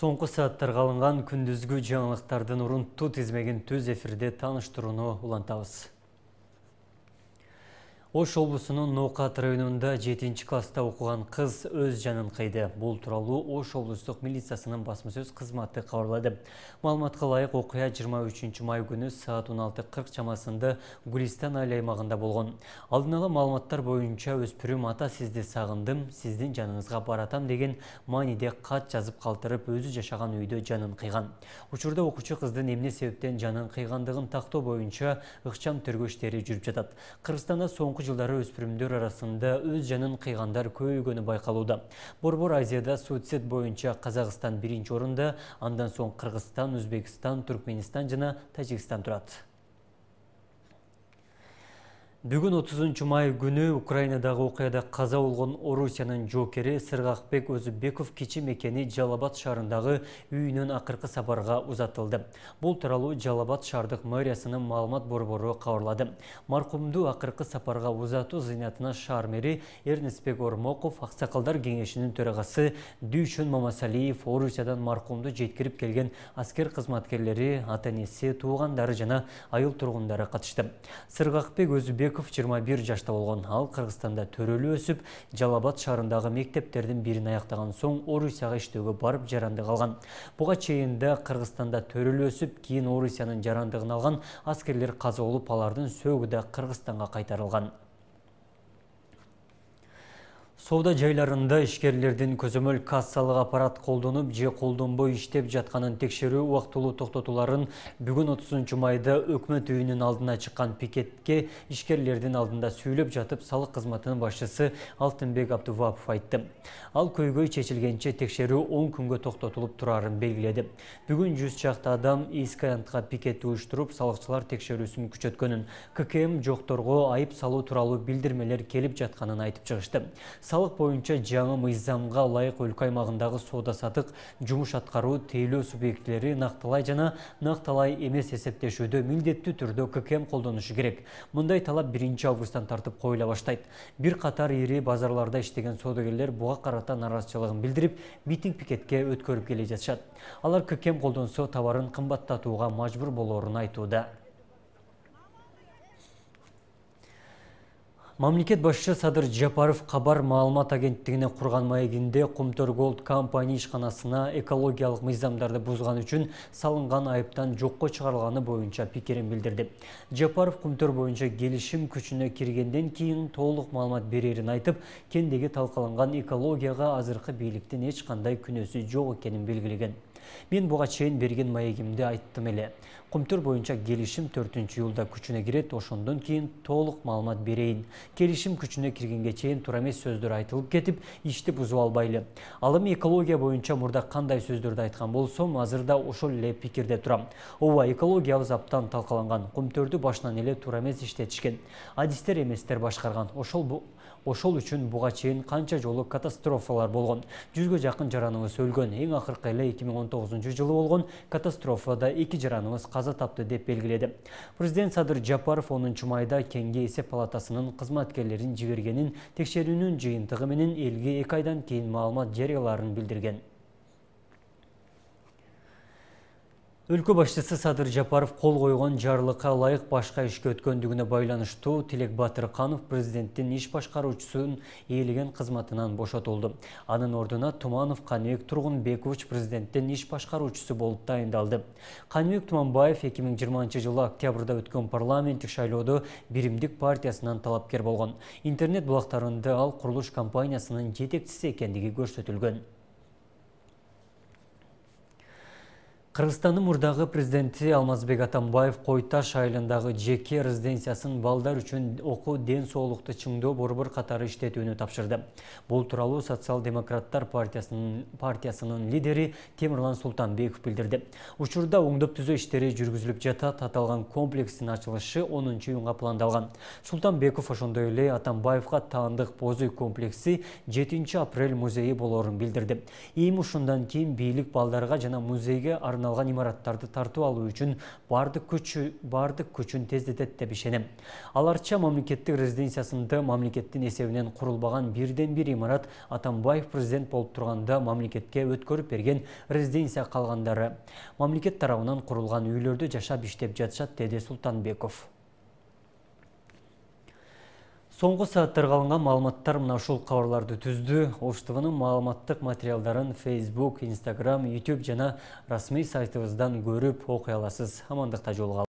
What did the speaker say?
соңку сааттарга алынган күндүзгү жаңылыктардын урунттуу тизмегин түз эфирде тааныштырууну улантабыз ош облусунун ноокат районунда жетинчи класста окуган кыз өз жанын кыйды бул тууралуу ош облустук милициясынын басма сөз кызматы кабарлады маалыматка ылайык окуя жыйырма үчүнчү май күнү саат он алты кырк чамасында гулистан айыл аймагында болгон алдын ала маалыматтар боюнча өспүрүм ата сизди сагындым сиздин жаныңызга баратам деген мааниде кат жазып калтырып өзү жашаган үйдө жанын кыйган учурда окуучу кыздын эмне себептен жанын кыйгандыгын тактоо боюнча ыкчам тергөө иштери жүрүп жатат кыргызстанда соңку соңғы жылдары өспірімдер арасында өз жанын қиғандар көйгені байқалуда. Борбор Азияда суицид бойынша Қазақстан бірінші орында, андан соң Қырғызстан, Өзбекистан, Түркменистан жана Тәжікстан тұрады. бүгүн отузунчу май күнү украинадагы окуяда каза болгон орусиянын жоокери сыргакбек өзүбеков кичи мекени жалал абад шаарындагы үйүнөн акыркы сапарга узатылды бул тууралуу жалал абад шаардык мэриясынын маалымат борбору кабарлады маркумду акыркы сапарга узатуу зыйнатына шаар мэри эрнисбек ормоков аксакалдар кеңешинин төрагасы дүйшөн мамасалиев орусиядан маркумду жеткирип келген аскер кызматкерлери ата энеси туугандары жана айыл тургундары катышты сыргакбек өзүбеков жээнбеков жыйырма бир жашта болгон ал кыргызстанда төрөлүп өсүп жалал абад шаарындагы мектептердин бирин аяктаган соң орусияга иштөөгө барып жарандык алган буга чейин да кыргызстанда төрөлүп өсүп кийин орусиянын жарандыгын алган аскерлер каза болуп алардын сөөгү да кыргызстанга кайтарылган Сауда жайларында ишкерлердин көзөмөл кассалық аппарат колдонуп же колдонбой иштеп жатқанын текшерүү убактылуу тоқтатуларын бүгін 30 майда өкмөт үйүнүн алдына чыккан пикетке ишкерлердин алдында сүйлөп жатып салық кызматынын башчысы Алтынбек Абдувапов айтты. Ал көйгөй чечилгенче текшерүү 10 күнгө токтотулуп тұрарын белгиледи. Бүгүн 100 чакты адам искаянтка пикет уюштуруп, салыкчылар текшерүүсүн күчөткөнүн, ККМ жокторго айып салуу тууралуу билдирмелер келіп жатканын айтып чыгышты салық бойынша жаңы мыйзамга лайық өлкө аймагындагы соода сатык жумуш аткаруу тейлөө субъектилери нактылай жана нактылай эмес эсептешүүдө милдеттүү түрдө ккм колдонушу керек мындай талап 1. августтан тартып коюла баштайт бир қатар ири базарларда иштеген соодагерлер буга карата нааразычылыгын билдирип митинг пикетке өткөрүп келе жатышат алар ккм колдонсо товарын кымбаттатууга мажбур болоорун айтууда мамлекет башчысы садыр жапаров кабар маалымат агенттигине курган маегинде кумтөр голд компания ишканасына экологиялык мыйзамдарды бузганы үчүн салынган айыптан жокко чыгарылганы боюнча пикирин билдирди жапаров кумтөр боюнча келишим күчүнө киргенден кийин толук маалымат берерин айтып кендеги талкаланган экологияга азыркы бийликтин эч кандай күнөөсү жок экенин белгилеген Мен бұға чейін берген маегімді айттым еле. Құмтыр бойынша келішім 4 үлді күчіне керет ошондон кейін толық малымат берейін. Келішім күчіне кіргенге чейін турамес сөздер айтылып кетіп, ішті бұзу албайлы. Алым экология бойынша мұрда қандай сөздерді айтқан болсом, азырда ошол ле пикирде турам. Ова экологиябыз аптан талқаланған, кумтөрдү башынан еле турамес іштетішкен. Адистер еместер башқарған, ошол ошол үчүн буга чейин канча жолу катастрофалар болгон Жүзгі жакын жараныбыз өлгөн эң акыркы эле 2019 жылы болгон катастрофада 2 жараныбыз каза тапты деп белгиледи президент садыр жапаров онунчу Чумайда кенге эсеп палатасынын кызматкерлерин жибергенин текшерүүнүн жыйынтыгы менен элге эки айдан кийин маалымат жарыялаарын билдирген өлкө башчысы садыр жапаров қол койгон жарлыкка лайық башка ишке өткөндүгүнө байланыштуу тилек батырканов президенттин иш башкаруучусун ээлеген кызматынан бошотулду анын ордуна туманов каныбек тургунбекович президенттин иш башкаруучусу болуп дайындалды каныбек туманбаев эки миң жыйырманчы жылы октябрда өткөн парламенттик шайлоодо биримдик партиясынан талапкер болгон интернет булактарында ал курулуш компаниясынын жетекчиси экендиги көрсөтүлгөн Қырғызстандын мурдагы президенті Алмазбек Атамбаев Қойташ айылындагы жеке резиденциясын балдар үшін оқу ден соолукту чыңдоо борбор қатары иштетүүнү тапшырды. Бұл тууралуу социал демократтар партиясынын партиясынын лидери Темирлан Султанбеков билдирди. Учурда оңдоп түзөө иштери жүргүзүлүп жатат, аталган комплекстин ачылышы 10 июнга пландалган. Султанбеков ошондой эле Атамбаевга таандык бозуй комплекси 7 апрель музейи болорун билдирди. Ийм ушундан кийин бийлик балдарга жана музейге арналган имараттарды тартып алуу үчүн бардык күчү бардык күчүн тездетет деп ишенем аларча мамлекеттик резиденциясында мамлекеттин эсебинен курулбаган бирден бир имарат атамбаев президент болуп турганда мамлекетке өткөрүп берген резиденция калгандары мамлекет тарабынан курулган үйлөрдө жашап иштеп жатышат деди султанбеков соңғы сааттар қалынған маалыматтар мына ушул кабарларды түздү малыматтық материалдарын facebook instagram youtube жана расмий сайтыбыздан көріп оқи аласыз амандыкта жолға